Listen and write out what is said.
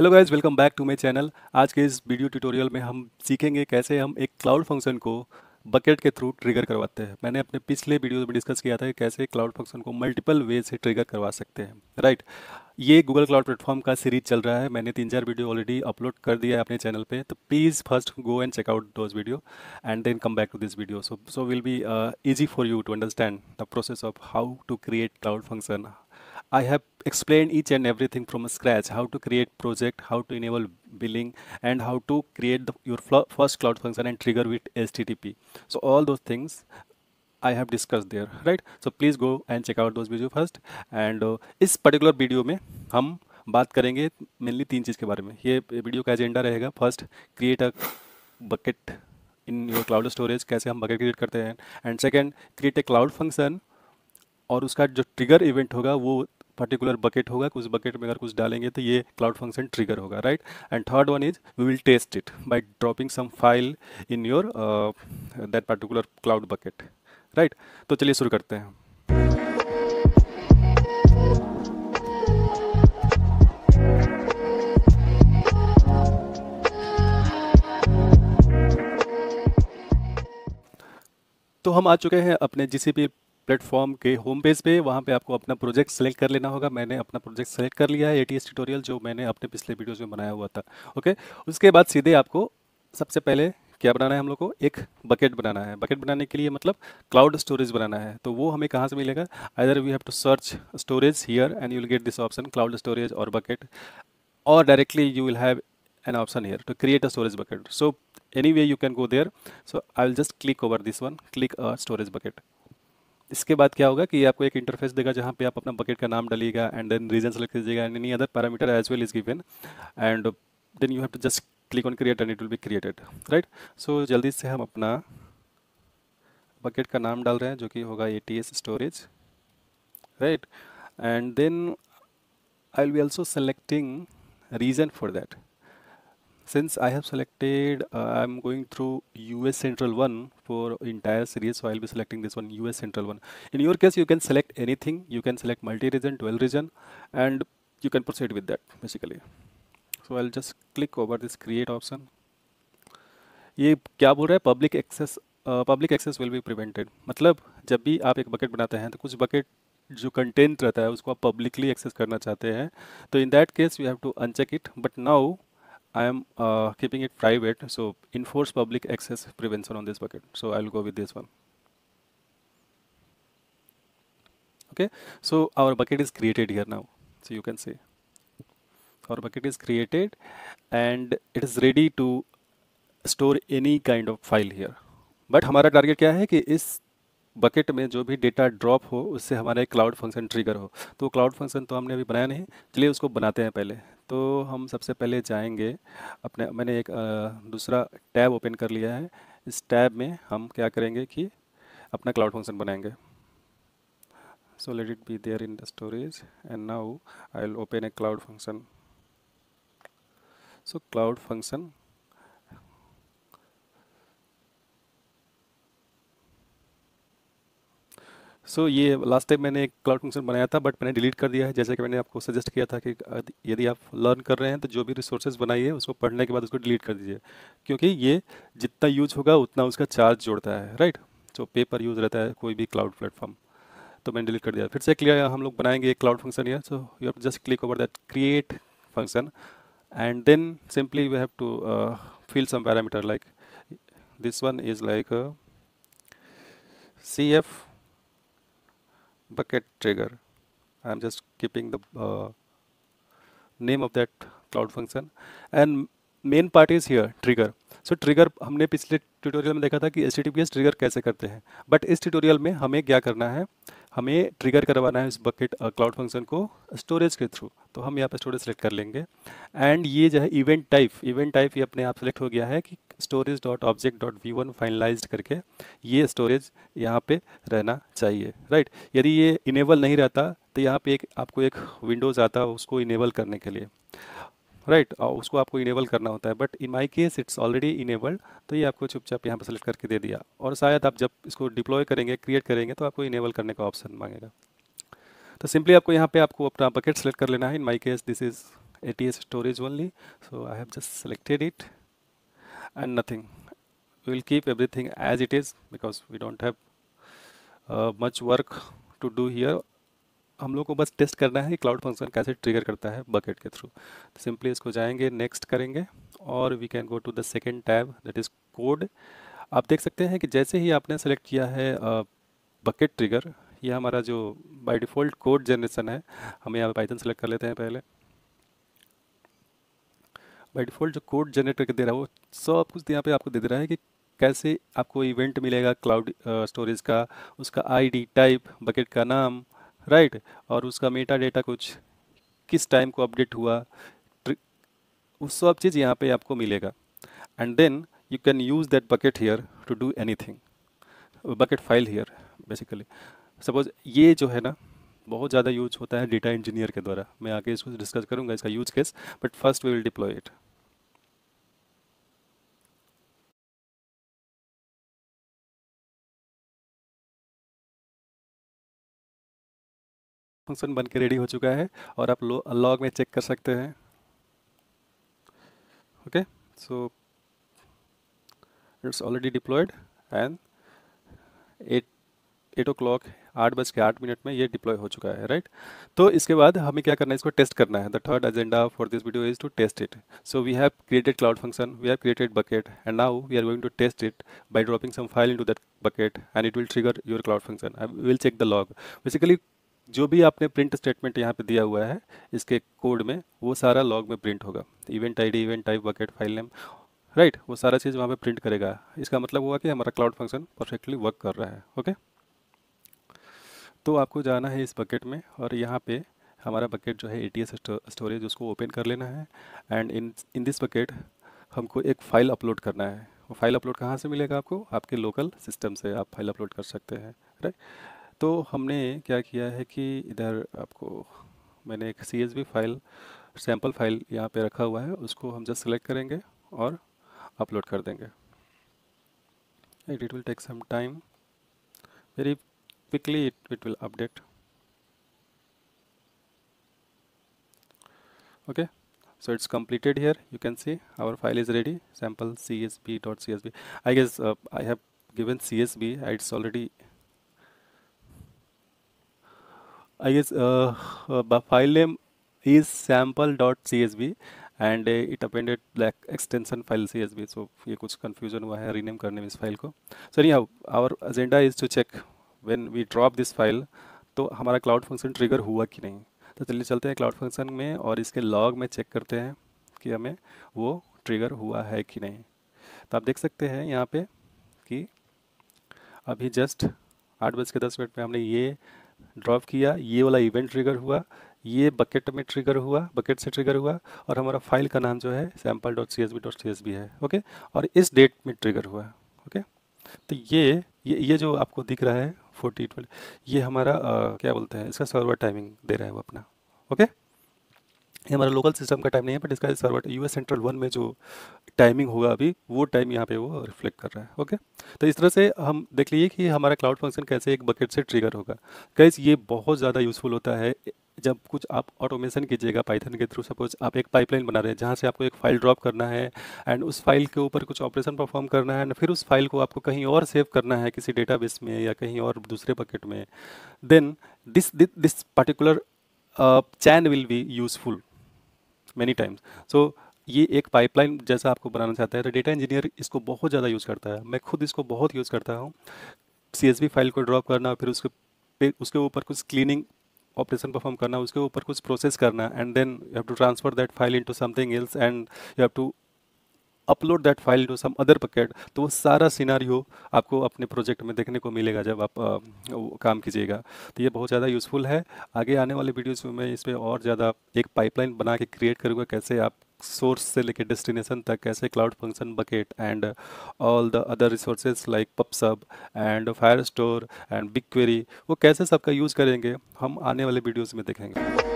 Hello guys welcome back to my channel आज के इस वीडियो ट्यूटोरियल में हम सीखेंगे कैसे हम एक क्लाउड फंक्शन को बकेट के थ्रू ट्रिगर करवाते हैं मैंने अपने पिछले वीडियो में डिस्कस किया था कि कैसे क्लाउड फंक्शन को मल्टीपल वे से ट्रिगर करवा सकते हैं राइट ये गूगल क्लाउड प्लेटफॉर्म का सीरीज चल रहा है मैंने तीन चार वीडियो ऑलरेडी अपलोड कर दिया है अपने चैनल पे तो please first go and check out those video and then come back to this video so so will be easy for you to understand the process of how to create cloud function I have explained each and everything from scratch, how to create project, how to enable billing, and how to create the, your first cloud function and trigger with HTTP. So all those things I have discussed there, right? So please go and check out those video first. And uh, इस particular video में हम बात करेंगे mainly तीन चीज़ के बारे में ये वीडियो का एजेंडा रहेगा first create a bucket in your cloud storage कैसे हम बकेट क्रिएट करते हैं and second create a cloud function और उसका जो ट्रिगर इवेंट होगा वो पर्टिकुलर बकेट होगा उस बकेट में अगर कुछ डालेंगे तो ये क्लाउड फंक्शन ट्रिगर होगा right and third one is we will test it by dropping some file in your that particular cloud bucket right तो चलिए शुरू करते हैं तो हम आ चुके हैं अपने जी प्लेटफॉर्म के होम पेज पे वहाँ पे आपको अपना प्रोजेक्ट सेलेक्ट कर लेना होगा मैंने अपना प्रोजेक्ट सेलेक्ट कर लिया है ए ट्यूटोरियल जो मैंने अपने पिछले वीडियोज़ में बनाया हुआ था ओके उसके बाद सीधे आपको सबसे पहले क्या बनाना है हम लोग को एक बकेट बनाना है बकेट बनाने के लिए मतलब क्लाउड स्टोरेज बनाना है तो वो हमें कहाँ से मिलेगा either we have to search storage here and you will get this option cloud storage और bucket directly you will have an option option to create a storage bucket so any way you can go there so I will just click over this one click a storage bucket इसके बाद क्या होगा कि आपको एक interface देगा जहाँ पे आप अपना बकेट का नाम डालिएगा एंड देन रीजन सेलेक्ट कीजिएगा and any other parameter as well is given and then you have to just click on create and it will be created right so जल्दी से हम अपना बकेट का नाम डाल रहे हैं जो कि होगा A T S storage right and then I will be also selecting region for that since I have selected uh, I'm going through US Central 1 for entire series so I'll be selecting this one US Central 1 in your case you can select anything you can select multi-region 12 region and you can proceed with that basically so I'll just click over this create option ये क्या बोल रहा है public access public access will be prevented मतलब जब भी आप एक बकेट बनाते हैं तो कुछ बकेट जो कंटेंट रहता है उसको आप पब्लिकली एक्सेस करना चाहते हैं तो in that case you have to uncheck it but now I am uh, keeping it private, so enforce public access prevention on this bucket. So I'll go with this one. Okay, so our bucket is created here now. So you can see our bucket is created and it is ready to store any kind of file here. But our target is that this bucket में जो भी data drop हो उससे हमारा एक cloud function trigger हो तो cloud function तो हमने अभी बनाया नहीं चलिए उसको बनाते हैं पहले तो हम सबसे पहले जाएंगे अपने मैंने एक दूसरा टैब ओपन कर लिया है इस टैब में हम क्या करेंगे कि अपना क्लाउड फंक्शन बनाएंगे let it be there in the storage and now I will open a cloud function so cloud function so so, ये लास्ट टाइम मैंने एक क्लाउड फंक्शन बनाया था बट मैंने डिलीट कर दिया है जैसे कि मैंने आपको सजेस्ट किया था कि यदि आप लर्न कर रहे हैं तो जो भी रिसोर्सेज बनाइए उसको पढ़ने के बाद उसको डिलीट कर दीजिए क्योंकि ये जितना यूज होगा उतना उसका चार्ज जोड़ता है राइट जो पे पर यूज़ रहता है कोई भी क्लाउड प्लेटफॉर्म तो मैंने डिलीट कर दिया फिर से क्लियर हम लोग बनाएंगे एक क्लाउड फंक्शन या so you have just click over that create function and then simply we have to fill some parameter like this one is like C F bucket trigger I'm just keeping the uh, name of that cloud function and main part is here trigger so trigger हमने पिछले tutorial में देखा था कि S T H trigger कैसे करते हैं but इस ट्यूटोरियल में हमें क्या करना है हमें ट्रिगर करवाना है इस बकेट क्लाउड फंक्शन को स्टोरेज के थ्रू तो हम यहाँ पर स्टोरेज सेलेक्ट कर लेंगे एंड ये जो है इवेंट टाइप इवेंट टाइप ये अपने आप सेलेक्ट हो गया है कि storage dot object dot V one finalise करके ये स्टोरेज यहाँ पे रहना चाहिए राइट यदि ये इनेबल नहीं रहता तो यहाँ पे एक आपको एक विंडोज़ आता है उसको इनेबल करने के लिए राइट right, उसको आपको इनेबल करना होता है but in my case it's already enabled तो ये आपको चुपचाप यहाँ पर सेलेक्ट करके दे दिया और शायद आप जब इसको डिप्लॉय करेंगे क्रिएट करेंगे तो आपको इनेबल करने का ऑप्शन मांगेगा तो सिंपली आपको यहाँ पे आपको अपना बकेट सेलेक्ट कर लेना है in my case this is A T S storage only so I have just selected it and nothing we will keep everything as it is because we don't have uh, much work to do here हम लोग को बस test करना है कि cloud function कैसे trigger करता है बकेट के थ्रू सिंपली इसको जाएंगे नेक्स्ट करेंगे और we can go to the second tab that is code आप देख सकते हैं कि जैसे ही आपने सेलेक्ट किया है बकेट uh, ट्रिगर ये हमारा जो बाय डिफ़ॉल्ट कोड जनरेशन है हम यहाँ पाइथन सेलेक्ट कर लेते हैं पहले बाई डिफ़ॉल्ट जो कोड जनरेट करके दे रहा है वो सब कुछ यहाँ पे आपको दे दे रहा है कि कैसे आपको इवेंट मिलेगा क्लाउड स्टोरेज का उसका आईडी टाइप बकेट का नाम राइट और उसका मेटा डेटा कुछ किस टाइम को अपडेट हुआ वो सब चीज़ यहाँ पे आपको मिलेगा and then you can use that bucket here to do anything bucket file here basically suppose ये जो है ना बहुत ज़्यादा यूज होता है डेटा इंजीनियर के द्वारा मैं आगे इसको डिस्कस करूँगा इसका use case but first we will deploy it function बन के रेडी हो चुका है और आप लॉग में चेक कर सकते हैं okay so it's already deployed and it eight o'clock आठ बज के आठ मिनट में ये डिप्लॉय हो चुका है राइट तो इसके बाद हमें क्या करना है इसको टेस्ट करना है the third agenda for this video is to test it so we have created cloud function we have created bucket and now we are going to test it by dropping some file into that bucket and it will trigger your cloud function I will check the log basically जो भी आपने print statement यहाँ पे दिया हुआ है इसके code में वो सारा लॉग में प्रिंट होगा event ID event type bucket file name right वो सारा चीज़ वहाँ पे प्रिंट करेगा इसका मतलब हुआ कि हमारा क्लाउड फंक्शन परफेक्टली वर्क कर रहा है ओके okay? तो आपको जाना है इस बकेट में और यहाँ पे हमारा बकेट जो है ए टी एस स्टोरेज उसको ओपन कर लेना है and in in this bucket हमको एक फ़ाइल अपलोड करना है वो फाइल अपलोड कहाँ से मिलेगा आपको आपके लोकल सिस्टम से आप फाइल अपलोड कर सकते हैं राइट तो हमने क्या किया है कि इधर आपको मैंने एक सी फाइल सैम्पल फाइल यहाँ पे रखा हुआ है उसको हम जस्ट सेलेक्ट करेंगे और अपलोड कर देंगे it will take some time very quickly it, will update okay so it's completed here you can see our file is ready sample csb. dot csb. i guess uh, i have given csb uh, it's already i guess the uh, file name is sample. dot csb, and it appended like extension file csb so ye kuch confusion hua hai rename karne is file ko so anyhow our agenda is to check when we drop this file तो हमारा cloud function trigger हुआ कि नहीं तो चलिए चलते हैं cloud function में और इसके लॉग में चेक करते हैं कि हमें वो ट्रिगर हुआ है कि नहीं तो आप देख सकते हैं यहाँ पे कि अभी जस्ट आठ बज के दस मिनट में हमने ये ड्रॉप किया ये वाला इवेंट ट्रिगर हुआ ये बकेट में ट्रिगर हुआ बकेट से ट्रिगर हुआ और हमारा फाइल का नाम जो है sample dot C S B dot C S B है ओके और इस डेट में ट्रिगर हुआ ओके तो ये ये ये जो आपको दिख रहा है फोर्टी ट्वेल्व ये हमारा आ, क्या बोलते हैं इसका सर्वर टाइमिंग दे रहा है वो अपना ओके ये हमारा लोकल सिस्टम का टाइम नहीं है बट इसका server U S central one में जो टाइमिंग होगा अभी वो टाइम यहाँ पे वो रिफ्लेक्ट कर रहा है ओके तो इस तरह से हम देख लीजिए कि हमारा क्लाउड फंक्शन कैसे एक बकेट से ट्रिगर होगा कैसे ये बहुत ज़्यादा यूज़फुल होता है जब कुछ आप ऑटोमेशन कीजिएगा पाइथन के थ्रू सपोज आप एक पाइपलाइन बना रहे हैं जहाँ से आपको एक फाइल ड्रॉप करना है एंड उस फाइल के ऊपर कुछ ऑपरेशन परफॉर्म करना है एंड फिर उस फाइल को आपको कहीं और सेव करना है किसी डेटा में या कहीं और दूसरे बकेट में then this this particular chain will be useful many times so ये एक पाइपलाइन जैसा आपको बनाना चाहता है तो डेटा इंजीनियर इसको बहुत ज़्यादा यूज़ करता है मैं खुद इसको बहुत यूज़ करता हूँ सी फाइल को ड्रॉप करना फिर उसके पे उसके ऊपर कुछ क्लीनिंग ऑपरेशन परफॉर्म करना उसके ऊपर कुछ प्रोसेस करना and then you have to transfer that file into something else and you have to upload that file to some other bucket तो वो सारा सीनारी आपको अपने प्रोजेक्ट में देखने को मिलेगा जब आप आ, काम कीजिएगा तो ये बहुत ज़्यादा यूज़फुल है आगे आने वाले वीडियोज़ में मैं इस पर और ज़्यादा एक पाइपलाइन बना के क्रिएट करूँगा कैसे आप सोर्स से लेकर डेस्टिनेशन तक ऐसे cloud function bucket and all the other resources like pubsub and Firestore and BigQuery वो कैसे सबका यूज़ करेंगे हम आने वाले वीडियोज़ में देखेंगे